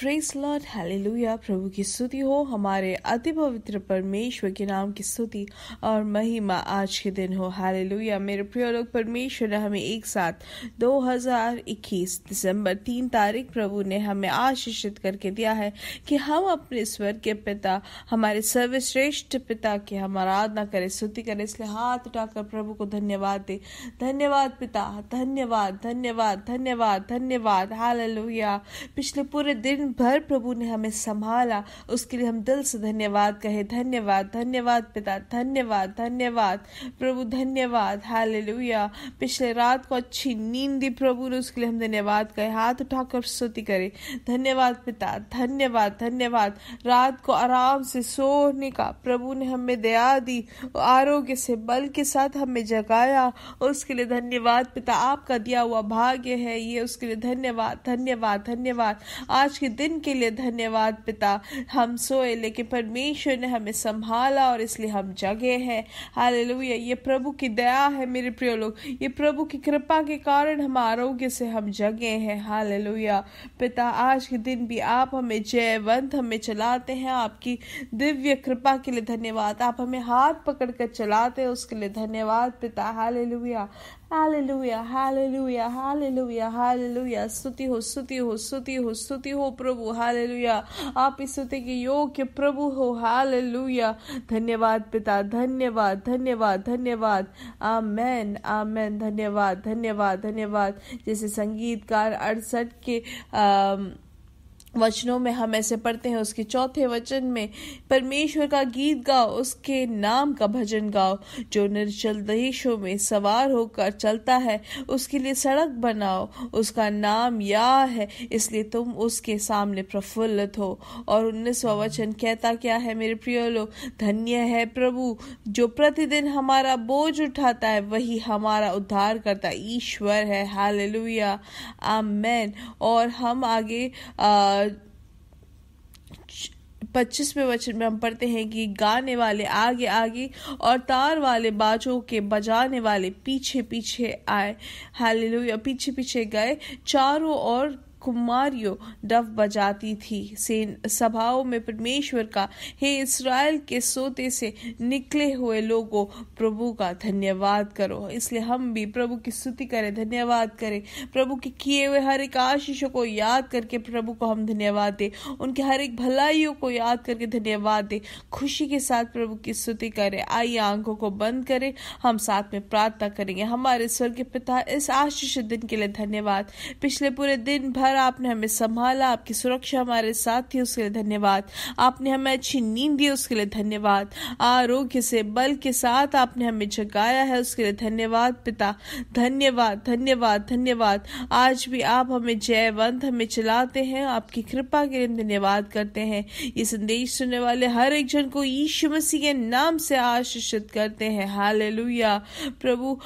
Press Lord hallelujah प्रभु की स्तुति हो हमारे अति पवित्र परमेश्वर के नाम की स्तुति और महिमा आज के दिन हो हालेलुया मेरे प्रिय लोग परमेश्वर ने हमें एक साथ 2021 दिसंबर तीन तारीख प्रभु ने हमें आशीषित करके दिया है कि हम अपने स्वर के पिता हमारे सर्वश्रेष्ठ पिता की हम आराधना करें स्तुति करें इसलिए हाथ उठाकर प्रभु को धन्यवाद दे धन्यवाद पिता धन्यवाद धन्यवाद धन्यवाद धन्यवाद हाल पिछले पूरे दिन भर प्रभु ने हमें संभाला उसके लिए हम दिल से धन्यवाद कहे धन्यवाद धन्यवाद पिता धन्यवाद धन्यवाद प्रभु धन्यवाद हालेलुया पिछले रात को अच्छी नींद दी प्रभु ने उसके लिए हम धन्यवाद कहे हाथ उठाकर स्तुति करे धन्यवाद पिता धन्यवाद धन्यवाद रात को आराम से सोने का प्रभु ने हमें दया दी आरोग्य से बल के साथ हमें जगाया उसके लिए धन्यवाद पिता आपका दिया हुआ भाग्य है ये उसके लिए धन्यवाद धन्यवाद धन्यवाद आज के दिन के लिए धन्यवाद पिता हम सोए लेकिन परमेश्वर ने हमें संभाला और इसलिए हम जगे हैं हाल ये प्रभु की दया है मेरे प्रिय लोग ये प्रभु की कृपा के कारण हम आरोग्य से हम जगे हैं हाल पिता आज के दिन भी आप हमें जयवंत हमें चलाते हैं आपकी दिव्य कृपा के लिए धन्यवाद आप हमें हाथ पकड़ कर चलाते हैं उसके लिए धन्यवाद पिता हाल हालेलुया हालेलुया हालेलुया हालेलुया स्तुति हो स्तुति हो स्तुति हो स्तुति हो प्रभु हालेलुया आप इस स्तुति के योग्य प्रभु हो हालेलुया धन्यवाद पिता धन्यवाद धन्यवाद धन्यवाद आमेन आमेन धन्यवाद धन्यवाद धन्यवाद जैसे संगीतकार अड़सठ के आ, um, वचनों में हम ऐसे पढ़ते हैं उसके चौथे वचन में परमेश्वर का गीत गाओ उसके नाम का भजन गाओ जो निर्जल देशों में सवार होकर चलता है उसके लिए सड़क बनाओ उसका नाम या है इसलिए तुम उसके सामने प्रफुल्लित हो और उन्नीसवा वचन कहता क्या है मेरे प्रिय लोग धन्य है प्रभु जो प्रतिदिन हमारा बोझ उठाता है वही हमारा उद्धार करता ईश्वर है हाल लुया और हम आगे आ, पच्चीसवें वचन में हम पढ़ते हैं कि गाने वाले आगे आगे और तार वाले बाजों के बजाने वाले पीछे पीछे आए हाल पीछे पीछे गए चारों ओर कुमारियों डव बजाती थी सेन सभाओं में परमेश्वर का हे इसराइल के सोते से निकले हुए लोगों प्रभु का धन्यवाद करो इसलिए हम भी प्रभु की स्तुति करें धन्यवाद करें प्रभु के किए हुए हर एक आशीषों को याद करके प्रभु को हम धन्यवाद दें उनके हर एक भलाइयों को याद करके धन्यवाद दें खुशी के साथ प्रभु की स्तुति करें आइए आंखों को बंद करें हम साथ में प्रार्थना करेंगे हमारे स्वर्ग पिता इस आशीष दिन के लिए धन्यवाद पिछले पूरे दिन भर हमारा आपने हमें संभाला आपकी सुरक्षा हमारे साथ थी उसके लिए धन्यवाद आपने हमें अच्छी नींद दी उसके लिए धन्यवाद आरोग्य से बल के साथ आपने हमें जगाया है उसके लिए धन्यवाद पिता धन्यवाद धन्यवाद धन्यवाद आज भी आप हमें जयवंत हमें चलाते हैं आपकी कृपा के लिए धन्यवाद करते हैं ये संदेश सुनने वाले हर एक जन को यीशु मसीह के नाम से आशीषित करते हैं हाल प्रभु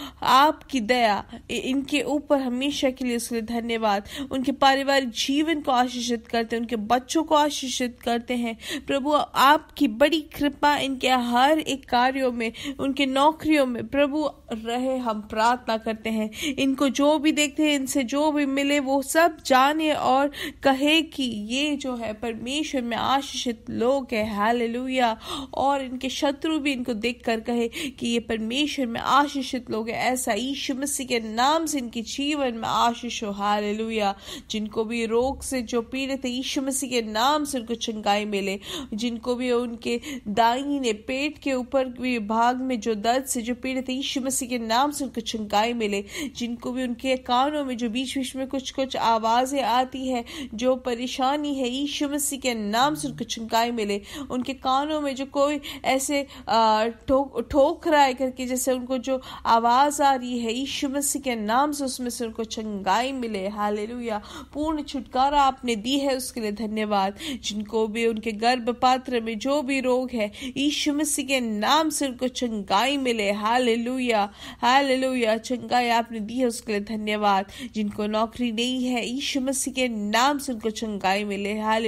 आपकी दया इनके ऊपर हमेशा के लिए उसके लिए धन्यवाद उनके पास पारिवारिक जीवन को आशीषित करते हैं उनके बच्चों को आशीषित करते हैं प्रभु आपकी बड़ी कृपा इनके हर एक कार्यों में उनके नौकरियों में प्रभु रहे हम प्रार्थना करते हैं इनको जो भी देखते हैं इनसे जो भी मिले वो सब जाने और कहे कि ये जो है परमेश्वर में आशीषित लोग है हालेलुया और इनके शत्रु भी इनको देखकर कहे कि ये परमेश्वर में आशीषित लोग है ऐसा यीशु मसीह के नाम से इनके जीवन में आशीष हो हालेलुया जिन जिनको भी रोग से जो पीड़ित है यीशु मसीह के नाम से उनको चंगाई मिले जिनको भी उनके दाहिने पेट के ऊपर भाग में जो दर्द से जो पीड़ित है यीशु मसीह के नाम से उनको चंगाई मिले जिनको भी उनके कानों में जो बीच बीच में कुछ कुछ आवाज़ें आती है जो परेशानी है यीशु मसीह के नाम से उनको चंगाई मिले उनके कानों में जो कोई ऐसे ठोक ठोक रहा है करके जैसे उनको जो आवाज़ आ रही है यीशु मसीह के नाम से उसमें से उनको चंगाई मिले हालेलुया पूर्ण छुटकारा आपने दी है उसके लिए धन्यवाद जिनको भी उनके गर्भ पात्र में जो भी रोग है ईशु मसीह के नाम से उनको चंगाई मिले हाल लुया हाल चंगाई आपने दी है उसके लिए धन्यवाद जिनको नौकरी नहीं है ईशु मसीह के नाम से उनको चंगाई मिले हाल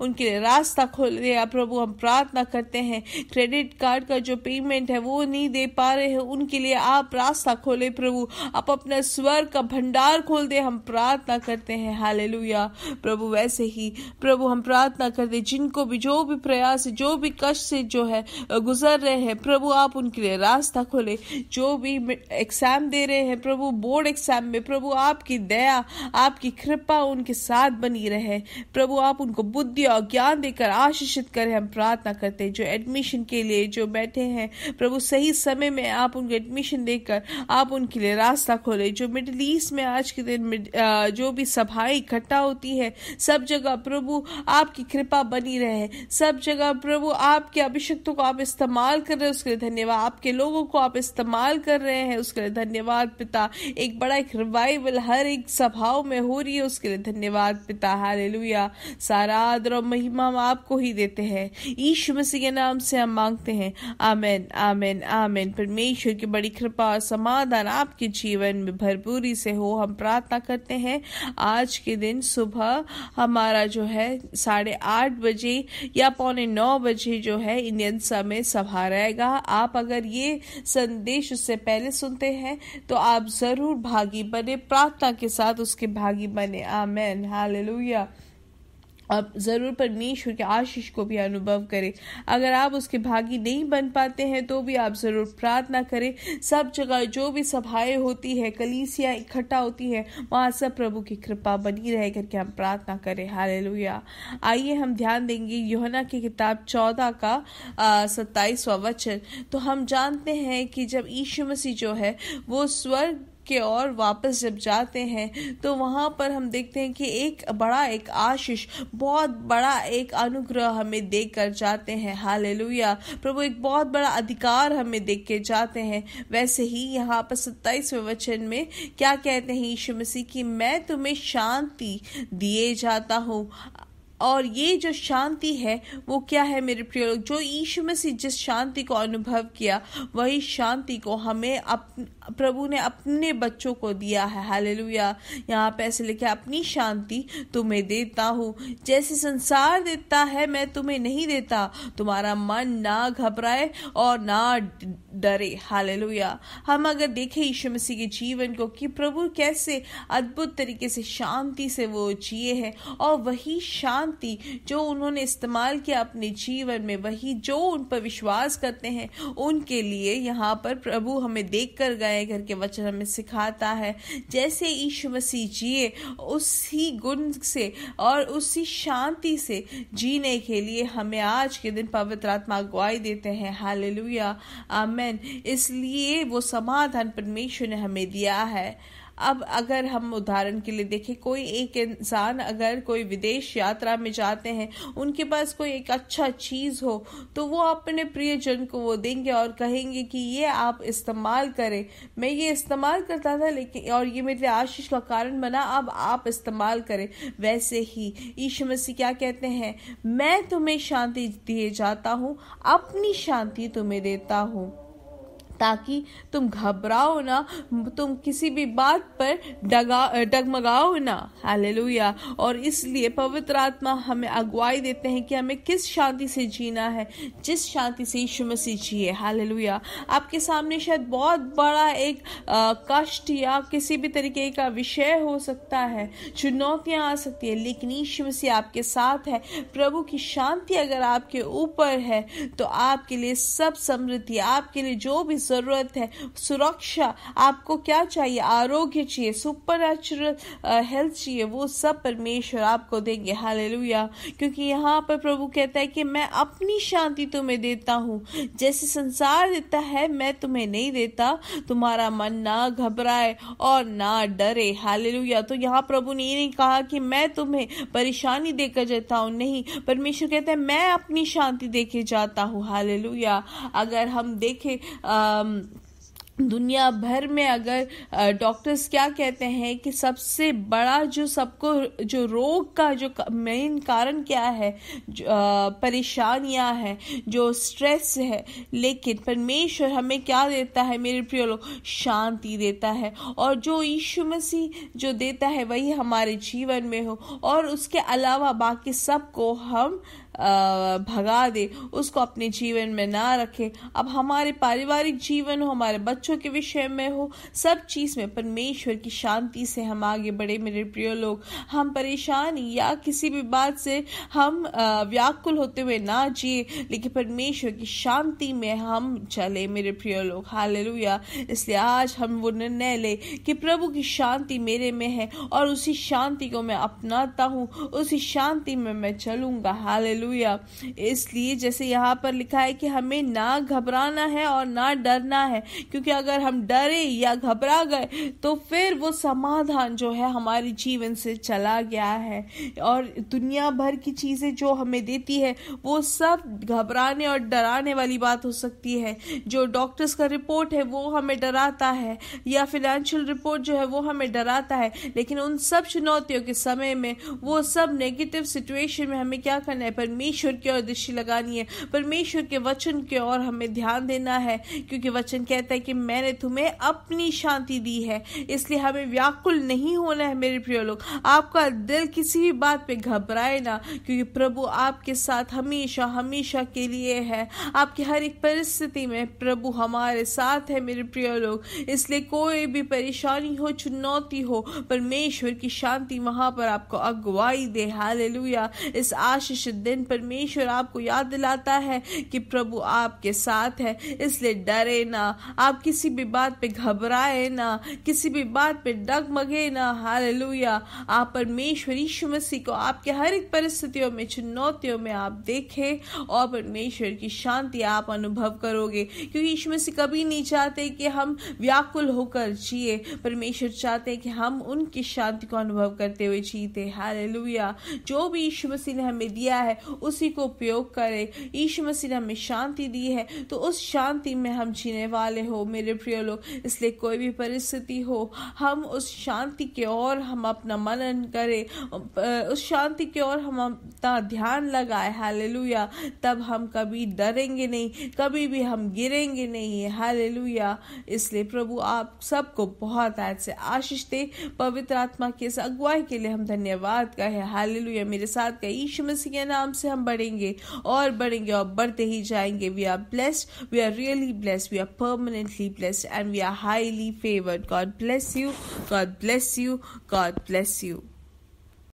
उनके लिए रास्ता खोल दे प्रभु हम प्रार्थना करते हैं क्रेडिट कार्ड का जो पेमेंट है वो नहीं दे पा रहे हैं उनके लिए आप रास्ता खोले प्रभु आप अपना स्वर का भंडार खोल दे हम प्रार्थना करते हैं हैं हालेलुया प्रभु वैसे ही प्रभु हम प्रार्थना कर दे जिनको भी जो भी प्रयास जो भी कष्ट से जो है गुजर रहे हैं प्रभु आप उनके लिए रास्ता खोले जो भी एग्जाम दे रहे हैं प्रभु बोर्ड एग्जाम में प्रभु आपकी दया आपकी कृपा उनके साथ बनी रहे प्रभु आप उनको बुद्धि और ज्ञान देकर आशीषित करें हम प्रार्थना करते हैं जो एडमिशन के लिए जो बैठे हैं प्रभु सही समय में आप उनको एडमिशन देकर आप उनके लिए रास्ता खोले जो मिडिल ईस्ट में आज के दिन जो भी सभा सहाय इकट्ठा होती है सब जगह प्रभु आपकी कृपा बनी रहे सब जगह प्रभु आपके अभिषेकों को आप इस्तेमाल कर रहे हैं उसके लिए धन्यवाद आपके लोगों को आप इस्तेमाल कर रहे हैं उसके लिए धन्यवाद पिता एक बड़ा एक रिवाइवल हर एक सभाओं में हो रही है उसके लिए धन्यवाद पिता हालेलुया सारा आदर और महिमा हम आपको ही देते हैं ईश्व मसीह के नाम से हम मांगते हैं आमेन आमेन आमेन परमेश्वर की बड़ी कृपा और समाधान आपके जीवन में भरपूरी से हो हम प्रार्थना करते हैं आज आज के दिन सुबह हमारा जो है साढ़े आठ बजे या पौने नौ बजे जो है इंडियन समय सभा रहेगा आप अगर ये संदेश उससे पहले सुनते हैं तो आप ज़रूर भागी बने प्रार्थना के साथ उसके भागी बने आमेन हालेलुया आप ज़रूर परमेश्वर के आशीष को भी अनुभव करें अगर आप उसके भागी नहीं बन पाते हैं तो भी आप ज़रूर प्रार्थना करें सब जगह जो भी सभाएं होती है कलीसिया इकट्ठा होती है वहां सब प्रभु की कृपा बनी रह करके हम प्रार्थना करें लोहिया आइए हम ध्यान देंगे योहना की किताब चौदह का सत्ताईसवा वचन तो हम जानते हैं कि जब ईश्व मसीह जो है वो स्वर्ग के और वापस जब जाते हैं तो वहाँ पर हम देखते हैं कि एक बड़ा एक आशीष बहुत बड़ा एक अनुग्रह हमें देख कर जाते हैं हाल प्रभु एक बहुत बड़ा अधिकार हमें देख के जाते हैं वैसे ही यहाँ पर सत्ताईसवें वचन में क्या कहते हैं यीशु मसीह की मैं तुम्हें शांति दिए जाता हूँ और ये जो शांति है वो क्या है मेरे प्रिय लोग जो ईश्वर में से जिस शांति को अनुभव किया वही शांति को हमें अप प्रभु ने अपने बच्चों को दिया है लुया यहाँ पे ऐसे अपनी शांति तुम्हें देता हूँ जैसे संसार देता है मैं तुम्हें नहीं देता तुम्हारा मन ना घबराए और ना डरे हालेलुया हम अगर देखें यीशु मसीह के जीवन को कि प्रभु कैसे अद्भुत तरीके से शांति से वो जिए हैं और वही शांति जो उन्होंने इस्तेमाल किया अपने जीवन में वही जो उन पर विश्वास करते हैं उनके लिए यहाँ पर प्रभु हमें देख कर गए घर के वचन हमें सिखाता है जैसे यीशु मसीह जिए उसी गुण से और उसी शांति से जीने के लिए हमें आज के दिन पवित्र आत्मा अगुवाई देते हैं हाल लुया आमेन इसलिए वो समाधान परमेश्वर ने हमें दिया है अब अगर हम उदाहरण के लिए देखें कोई एक इंसान अगर कोई विदेश यात्रा में जाते हैं उनके पास कोई एक अच्छा चीज़ हो तो वो अपने प्रियजन को वो देंगे और कहेंगे कि ये आप इस्तेमाल करें मैं ये इस्तेमाल करता था लेकिन और ये मेरे लिए आशीष का कारण बना अब आप इस्तेमाल करें वैसे ही ईश मसीह क्या कहते हैं मैं तुम्हें शांति दिए जाता हूँ अपनी शांति तुम्हें देता हूँ ताकि तुम घबराओ ना तुम किसी भी बात पर डगा डगमगाओ ना हालेलुया और इसलिए पवित्र आत्मा हमें अगुवाई देते हैं कि हमें किस शांति से जीना है जिस शांति से यीशु मसीह जिए हालेलुया आपके सामने शायद बहुत बड़ा एक कष्ट या किसी भी तरीके का विषय हो सकता है चुनौतियां आ सकती है लेकिन यीशु मसीह आपके साथ है प्रभु की शांति अगर आपके ऊपर है तो आपके लिए सब समृद्धि आपके लिए जो भी ज़रूरत है सुरक्षा आपको क्या चाहिए आरोग्य चाहिए सुपर नेचुरल हेल्थ चाहिए वो सब परमेश्वर आपको देंगे हालेलुया क्योंकि यहाँ पर प्रभु कहता है कि मैं अपनी शांति तुम्हें देता हूँ जैसे संसार देता है मैं तुम्हें नहीं देता तुम्हारा मन ना घबराए और ना डरे हालेलुया तो यहाँ प्रभु ने ये नहीं कहा कि मैं तुम्हें परेशानी देकर जाता हूँ नहीं परमेश्वर कहते हैं मैं अपनी शांति देके जाता हूँ हालेलुया अगर हम देखें um, दुनिया भर में अगर डॉक्टर्स क्या कहते हैं कि सबसे बड़ा जो सबको जो रोग का जो मेन कारण क्या है परेशानियां है जो स्ट्रेस है लेकिन परमेश्वर हमें क्या देता है मेरे प्रिय लोग शांति देता है और जो यीशु मसीह जो देता है वही हमारे जीवन में हो और उसके अलावा बाकी सबको हम भगा दे उसको अपने जीवन में ना रखें अब हमारे पारिवारिक जीवन हो हमारे बच्चे बच्चों के विषय में हो सब चीज़ में परमेश्वर की शांति से हम आगे बढ़े मेरे प्रिय लोग हम परेशान या किसी भी बात से हम व्याकुल होते हुए ना जिए लेकिन परमेश्वर की शांति में हम चले मेरे प्रिय लोग हाल इसलिए आज हम वो निर्णय ले कि प्रभु की शांति मेरे में है और उसी शांति को मैं अपनाता हूँ उसी शांति में मैं चलूंगा हाल इसलिए जैसे यहाँ पर लिखा है कि हमें ना घबराना है और ना डरना है क्योंकि कि अगर हम डरे या घबरा गए तो फिर वो समाधान जो है हमारे जीवन से चला गया है और दुनिया भर की चीज़ें जो हमें देती है वो सब घबराने और डराने वाली बात हो सकती है जो डॉक्टर्स का रिपोर्ट है वो हमें डराता है या फिनेंशियल रिपोर्ट जो है वो हमें डराता है लेकिन उन सब चुनौतियों के समय में वो सब नेगेटिव सिचुएशन में हमें क्या करना है परमेश्वर की ओर दृष्टि लगानी है परमेश्वर के वचन की ओर हमें ध्यान देना है क्योंकि वचन कहता है कि मैंने तुम्हें अपनी शांति दी है इसलिए हमें व्याकुल नहीं होना है मेरे प्रिय लोग आपका दिल किसी भी बात पे घबराए ना क्योंकि प्रभु आपके साथ हमेशा हमेशा के लिए है आपकी हर एक परिस्थिति में प्रभु हमारे साथ है मेरे प्रिय लोग इसलिए कोई भी परेशानी हो चुनौती हो परमेश्वर की शांति वहां पर आपको अगुवाई दे हाल इस आशीष दिन परमेश्वर आपको याद दिलाता है कि प्रभु आपके साथ है इसलिए डरे ना आपकी किसी भी बात पे घबराए ना किसी भी बात पे डगमगे ना हाल आप परमेश्वर यीशु मसीह को आपके हर एक परिस्थितियों में चुनौतियों में आप देखे और परमेश्वर की शांति आप अनुभव करोगे क्योंकि यीशु मसीह कभी नहीं चाहते कि हम व्याकुल होकर जिए परमेश्वर चाहते कि हम उनकी शांति को अनुभव करते हुए जीते लुया जो भी यीशु मसीह ने हमें दिया है उसी को उपयोग करें यीशु मसीह ने हमें शांति दी है तो उस शांति में हम जीने वाले हो मेरे मेरे प्रिय लोग इसलिए कोई भी परिस्थिति हो हम उस शांति के ओर हम अपना मनन करें उस शांति के ओर हम अपना ध्यान लगाए हालेलुया तब हम कभी डरेंगे नहीं कभी भी हम गिरेंगे नहीं हालेलुया इसलिए प्रभु आप सबको बहुत आज से आशीष दे पवित्र आत्मा के इस अगुवाई के लिए हम धन्यवाद कहे लुया मेरे साथ कहे ईश्व मसीह के नाम से हम बढ़ेंगे और बढ़ेंगे और बढ़ते ही जाएंगे we are blessed we are really blessed we are permanently blessed and we are highly favored. God bless you. God bless you. God bless you.